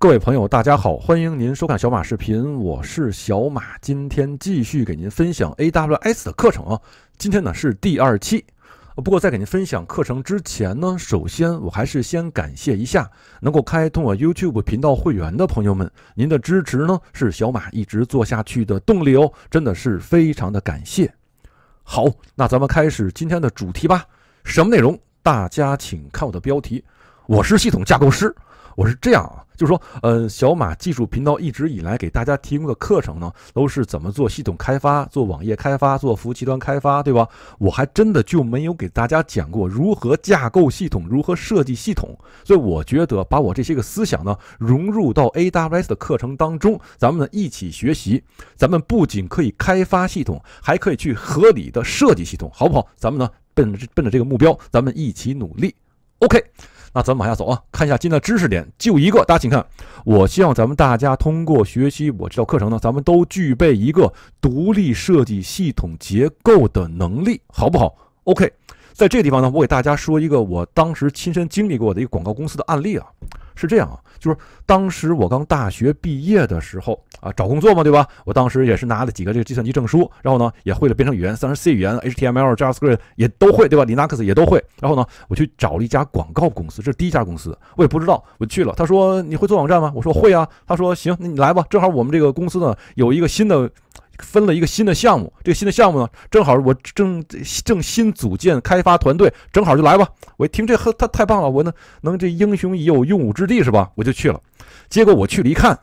各位朋友，大家好，欢迎您收看小马视频，我是小马，今天继续给您分享 AWS 的课程啊，今天呢是第二期，不过在给您分享课程之前呢，首先我还是先感谢一下能够开通我 YouTube 频道会员的朋友们，您的支持呢是小马一直做下去的动力哦，真的是非常的感谢。好，那咱们开始今天的主题吧，什么内容？大家请看我的标题，我是系统架构师。我是这样啊，就是说，呃，小马技术频道一直以来给大家提供的课程呢，都是怎么做系统开发、做网页开发、做服务器端开发，对吧？我还真的就没有给大家讲过如何架构系统、如何设计系统。所以我觉得把我这些个思想呢，融入到 AWS 的课程当中，咱们呢一起学习，咱们不仅可以开发系统，还可以去合理的设计系统，好不好？咱们呢奔着奔着这个目标，咱们一起努力，OK。那咱们往下走啊，看一下今天的知识点，就一个，大家请看。我希望咱们大家通过学习我这道课程呢，咱们都具备一个独立设计系统结构的能力，好不好？OK。在这个地方呢，我给大家说一个我当时亲身经历过的一个广告公司的案例啊，是这样啊，就是当时我刚大学毕业的时候啊，找工作嘛，对吧？我当时也是拿了几个这个计算机证书，然后呢，也会了编程语言，像是 C 语言、HTML、JavaScript 也都会，对吧？Linux 也都会。然后呢，我去找了一家广告公司，这是第一家公司，我也不知道，我去了。他说：“你会做网站吗？”我说：“会啊。”他说：“行，那你来吧，正好我们这个公司呢有一个新的。”分了一个新的项目，这个新的项目呢，正好我正正新组建开发团队，正好就来吧。我一听这呵，他太棒了，我能能这英雄已有用武之地是吧？我就去了。结果我去了，一看，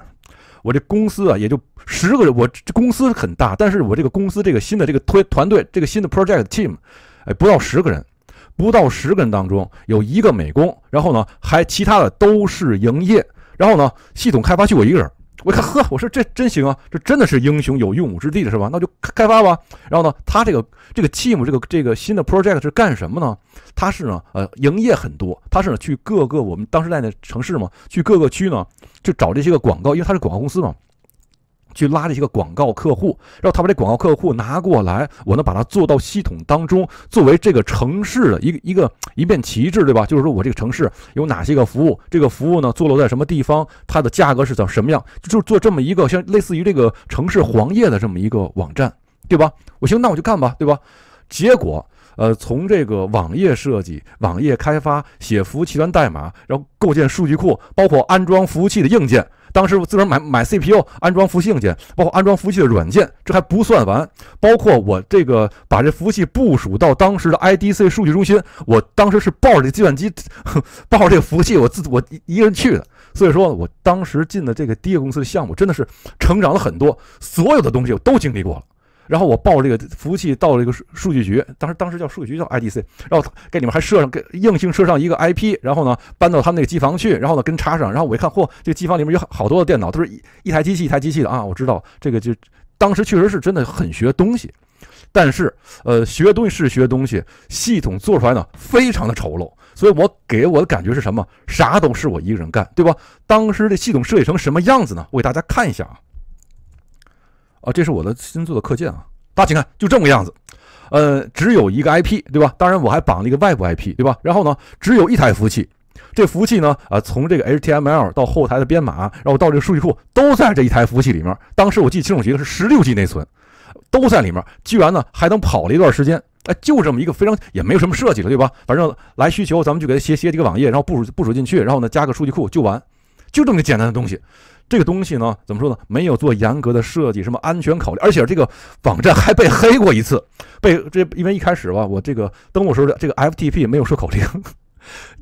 我这公司啊也就十个人。我这公司很大，但是我这个公司这个新的这个推团队，这个新的 project team，哎，不到十个人，不到十个人当中有一个美工，然后呢还其他的都是营业，然后呢系统开发就我一个人。我看呵，我说这真行啊，这真的是英雄有用武之地的是吧？那就开开发吧。然后呢，他这个这个 team 这个这个新的 project 是干什么呢？他是呢呃营业很多，他是呢去各个我们当时在的城市嘛，去各个区呢就找这些个广告，因为他是广告公司嘛。去拉这些个广告客户，然后他把这广告客户拿过来，我能把它做到系统当中，作为这个城市的一个一个一面旗帜，对吧？就是说我这个城市有哪些个服务，这个服务呢，坐落在什么地方，它的价格是怎什么样，就做这么一个像类似于这个城市黄页的这么一个网站，对吧？我行，那我就干吧，对吧？结果。呃，从这个网页设计、网页开发、写服务器端代码，然后构建数据库，包括安装服务器的硬件，当时我自个儿买买 CPU，安装服务器硬件，包括安装服务器的软件，这还不算完，包括我这个把这服务器部署到当时的 IDC 数据中心，我当时是抱着这计算机，抱着这个服务器，我自我一个人去的。所以说我当时进的这个第一个公司的项目，真的是成长了很多，所有的东西我都经历过了。然后我抱这个服务器到这个数数据局，当时当时叫数据局叫 IDC，然后给你们还设上给硬性设上一个 IP，然后呢搬到他们那个机房去，然后呢跟插上，然后我一看，嚯，这个机房里面有好多的电脑，都是一一台机器一台机器的啊，我知道这个就当时确实是真的很学东西，但是呃学东西是学东西，系统做出来呢非常的丑陋，所以我给我的感觉是什么？啥都是我一个人干，对吧？当时的系统设计成什么样子呢？我给大家看一下啊。啊，这是我的新做的课件啊！大家请看，就这么个样子。呃，只有一个 IP，对吧？当然我还绑了一个外部 IP，对吧？然后呢，只有一台服务器。这服务器呢，啊，从这个 HTML 到后台的编码，然后到这个数据库，都在这一台服务器里面。当时我记清楚个是十六 G 内存，都在里面，居然呢还能跑了一段时间。哎，就这么一个非常也没有什么设计了，对吧？反正来需求，咱们就给它写写几个网页，然后部署部署进去，然后呢加个数据库就完，就这么个简单的东西。这个东西呢，怎么说呢？没有做严格的设计，什么安全考虑，而且这个网站还被黑过一次，被这因为一开始吧，我这个登录时候这个 FTP 没有设口令。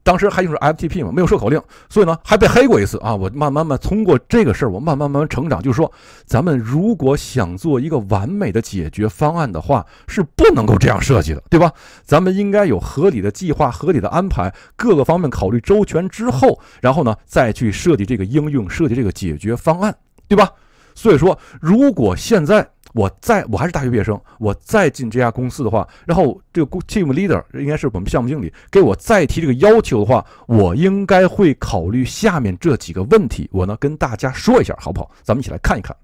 当时还就是 FTP 嘛，没有设口令，所以呢，还被黑过一次啊！我慢慢慢通过这个事儿，我慢慢慢慢成长。就是说，咱们如果想做一个完美的解决方案的话，是不能够这样设计的，对吧？咱们应该有合理的计划、合理的安排，各个方面考虑周全之后，然后呢，再去设计这个应用、设计这个解决方案，对吧？所以说，如果现在，我再，我还是大学毕业生，我再进这家公司的话，然后这个 team leader 应该是我们项目经理给我再提这个要求的话，我应该会考虑下面这几个问题。我呢跟大家说一下，好不好？咱们一起来看一看。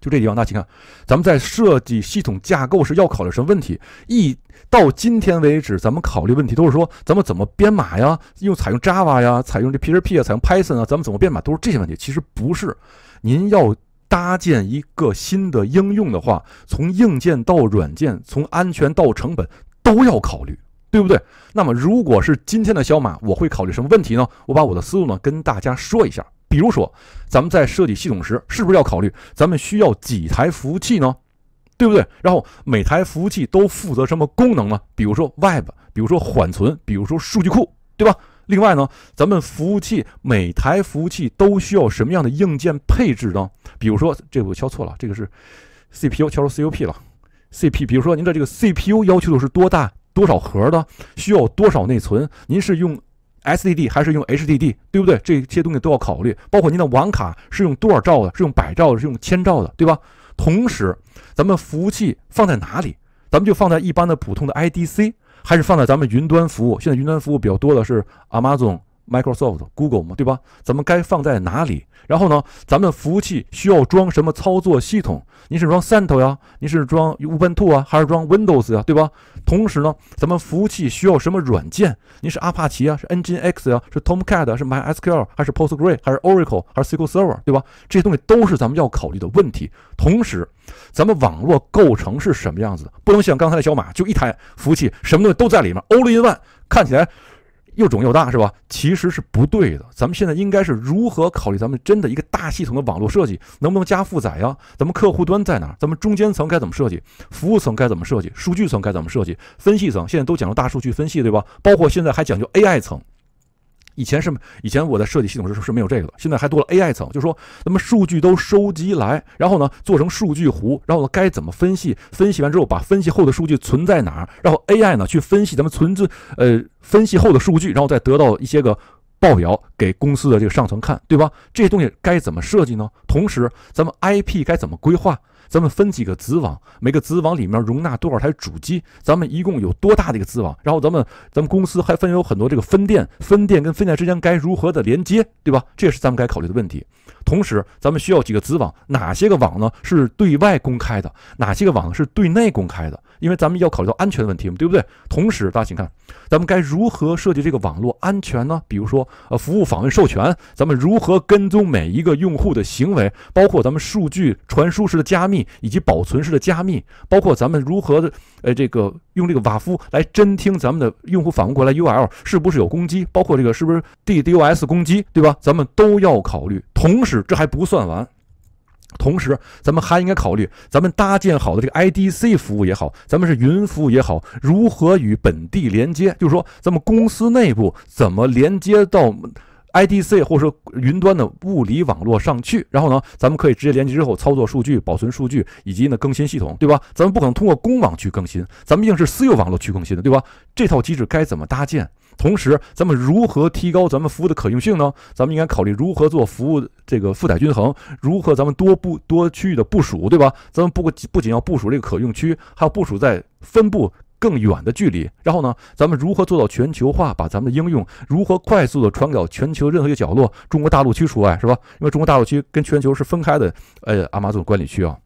就这地方，大家请看，咱们在设计系统架构时要考虑什么问题？一到今天为止，咱们考虑问题都是说，咱们怎么编码呀？用采用 Java 呀？采用这 PHP 啊？采用 Python 啊？咱们怎么编码都是这些问题。其实不是，您要。搭建一个新的应用的话，从硬件到软件，从安全到成本，都要考虑，对不对？那么如果是今天的小马，我会考虑什么问题呢？我把我的思路呢跟大家说一下。比如说，咱们在设计系统时，是不是要考虑咱们需要几台服务器呢？对不对？然后每台服务器都负责什么功能呢？比如说 Web，比如说缓存，比如说数据库，对吧？另外呢，咱们服务器每台服务器都需要什么样的硬件配置呢？比如说，这我敲错了，这个是 CPU，敲成 c u p 了，CP。比如说您的这个 CPU 要求的是多大、多少核的，需要多少内存？您是用 s d d 还是用 HDD，对不对？这些东西都要考虑。包括您的网卡是用多少兆的，是用百兆的，是用千兆的，对吧？同时，咱们服务器放在哪里？咱们就放在一般的普通的 IDC。还是放在咱们云端服务。现在云端服务比较多的是 Amazon。Microsoft、Google 嘛，对吧？咱们该放在哪里？然后呢，咱们服务器需要装什么操作系统？您是装 CentOS 呀，您是装 Ubuntu 啊，还是装 Windows 呀，对吧？同时呢，咱们服务器需要什么软件？您是阿帕奇呀？啊，是 Nginx 呀，是 Tomcat，是 MySQL，还是 p o s t g r e s 还是 Oracle，还是 SQL Server，对吧？这些东西都是咱们要考虑的问题。同时，咱们网络构成是什么样子的？不能像刚才的小马，就一台服务器，什么东西都在里面，l in One，看起来。又肿又大是吧？其实是不对的。咱们现在应该是如何考虑咱们真的一个大系统的网络设计能不能加负载呀？咱们客户端在哪？咱们中间层该怎么设计？服务层该怎么设计？数据层该怎么设计？分析层现在都讲究大数据分析，对吧？包括现在还讲究 AI 层。以前是以前我在设计系统是是没有这个，现在还多了 AI 层，就是说咱们数据都收集来，然后呢做成数据湖，然后呢该怎么分析？分析完之后，把分析后的数据存在哪？然后 AI 呢去分析咱们存在呃分析后的数据，然后再得到一些个报表给公司的这个上层看，对吧？这些东西该怎么设计呢？同时，咱们 IP 该怎么规划？咱们分几个子网，每个子网里面容纳多少台主机？咱们一共有多大的一个子网？然后咱们，咱们公司还分有很多这个分店，分店跟分店之间该如何的连接，对吧？这也是咱们该考虑的问题。同时，咱们需要几个子网？哪些个网呢是对外公开的？哪些个网是对内公开的？因为咱们要考虑到安全的问题嘛，对不对？同时，大家请看，咱们该如何设计这个网络安全呢？比如说，呃，服务访问授权，咱们如何跟踪每一个用户的行为？包括咱们数据传输时的加密，以及保存时的加密，包括咱们如何的，呃，这个用这个瓦夫来侦听咱们的用户访问过来，U L 是不是有攻击？包括这个是不是 D D O S 攻击，对吧？咱们都要考虑。同时，这还不算完。同时，咱们还应该考虑，咱们搭建好的这个 IDC 服务也好，咱们是云服务也好，如何与本地连接？就是说，咱们公司内部怎么连接到？IDC 或者说云端的物理网络上去，然后呢，咱们可以直接连接之后操作数据、保存数据以及呢更新系统，对吧？咱们不可能通过公网去更新，咱们一定是私有网络去更新的，对吧？这套机制该怎么搭建？同时，咱们如何提高咱们服务的可用性呢？咱们应该考虑如何做服务这个负载均衡，如何咱们多部多区域的部署，对吧？咱们不不仅要部署这个可用区，还要部署在分布。更远的距离，然后呢，咱们如何做到全球化？把咱们的应用如何快速的传到全球任何一个角落？中国大陆区除外，是吧？因为中国大陆区跟全球是分开的，呃，阿马总管理区啊。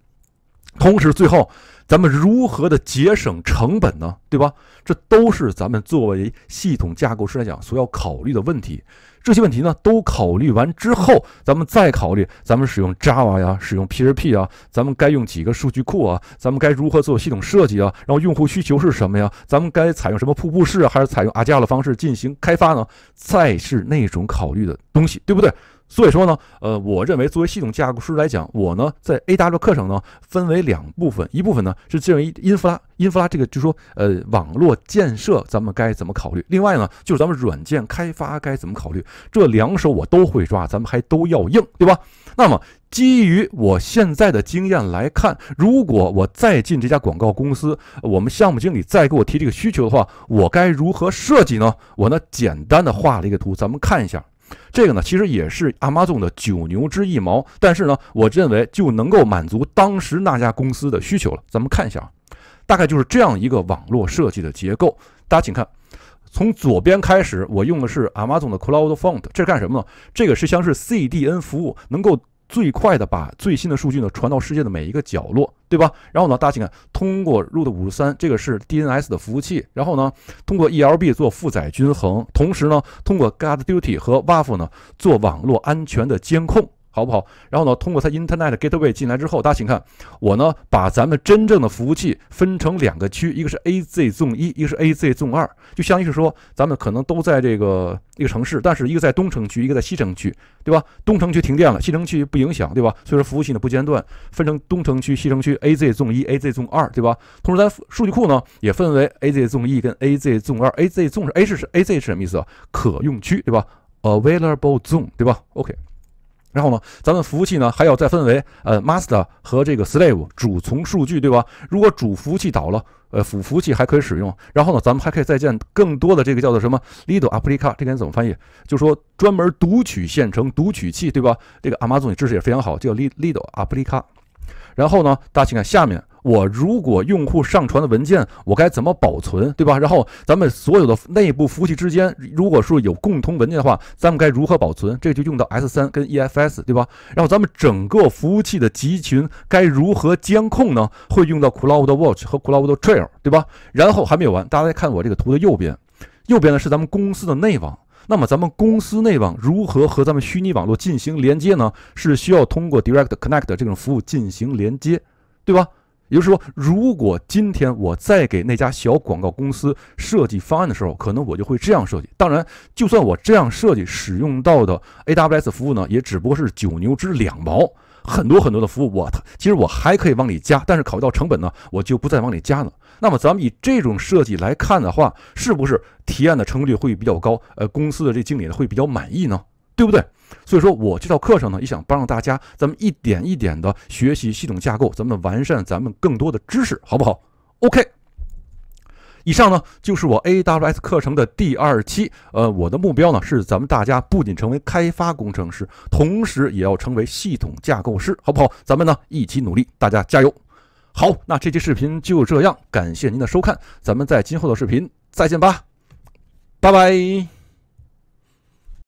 同时，最后，咱们如何的节省成本呢？对吧？这都是咱们作为系统架构师来讲所要考虑的问题。这些问题呢，都考虑完之后，咱们再考虑，咱们使用 Java 呀，使用 PHP 啊，咱们该用几个数据库啊，咱们该如何做系统设计啊，然后用户需求是什么呀，咱们该采用什么瀑布式，还是采用 Agile 方式进行开发呢？再是那种考虑的东西，对不对？所以说呢，呃，我认为作为系统架构师来讲，我呢在 A W 课程呢分为两部分，一部分呢是进入 infra infra 这个就说呃网络建设咱们该怎么考虑，另外呢就是咱们软件开发该怎么考虑，这两手我都会抓，咱们还都要硬，对吧？那么基于我现在的经验来看，如果我再进这家广告公司，我们项目经理再给我提这个需求的话，我该如何设计呢？我呢简单的画了一个图，咱们看一下。这个呢，其实也是 Amazon 的九牛之一毛，但是呢，我认为就能够满足当时那家公司的需求了。咱们看一下啊，大概就是这样一个网络设计的结构。大家请看，从左边开始，我用的是 Amazon 的 CloudFront，这是干什么呢？这个实际上是 CDN 服务，能够。最快的把最新的数据呢传到世界的每一个角落，对吧？然后呢，大家请看，通过 r o o t 五53这个是 DNS 的服务器，然后呢，通过 ELB 做负载均衡，同时呢，通过 Guard Duty 和 WAF 呢做网络安全的监控。好不好？然后呢，通过它 Internet Gateway 进来之后，大家请看，我呢把咱们真正的服务器分成两个区，一个是 AZ 综一，一个是 AZ 综二，就相当于是说咱们可能都在这个一个城市，但是一个在东城区，一个在西城区，对吧？东城区停电了，西城区不影响，对吧？所以说服务器呢不间断，分成东城区、西城区，AZ 综一、AZ 综二，对吧？同时，咱数据库呢也分为 AZ 综一跟 AZ 综二，AZ 综是是是 AZ 是什么意思啊？可用区，对吧？Available Zone，对吧？OK。然后呢，咱们服务器呢还要再分为呃 master 和这个 slave 主从数据，对吧？如果主服务器倒了，呃辅服务器还可以使用。然后呢，咱们还可以再建更多的这个叫做什么 l i a d e applica，这个怎么翻译？就说专门读取线程读取器，对吧？这个 Amazon 知识也非常好，叫 l i l e a d e applica。然后呢，大家请看下面。我如果用户上传的文件，我该怎么保存，对吧？然后咱们所有的内部服务器之间，如果说有共同文件的话，咱们该如何保存？这就用到 S3 跟 EFS，对吧？然后咱们整个服务器的集群该如何监控呢？会用到 Cloud Watch 和 Cloud Trail，对吧？然后还没有完，大家再看我这个图的右边，右边呢是咱们公司的内网。那么咱们公司内网如何和咱们虚拟网络进行连接呢？是需要通过 Direct Connect 这种服务进行连接，对吧？也就是说，如果今天我再给那家小广告公司设计方案的时候，可能我就会这样设计。当然，就算我这样设计使用到的 AWS 服务呢，也只不过是九牛之两毛。很多很多的服务，我其实我还可以往里加，但是考虑到成本呢，我就不再往里加了。那么，咱们以这种设计来看的话，是不是提案的成功率会比较高？呃，公司的这经理呢会比较满意呢？对不对？所以说，我这套课程呢，也想帮助大家，咱们一点一点的学习系统架构，咱们完善咱们更多的知识，好不好？OK。以上呢就是我 AWS 课程的第二期。呃，我的目标呢是，咱们大家不仅成为开发工程师，同时也要成为系统架构师，好不好？咱们呢一起努力，大家加油。好，那这期视频就这样，感谢您的收看，咱们在今后的视频再见吧，拜拜。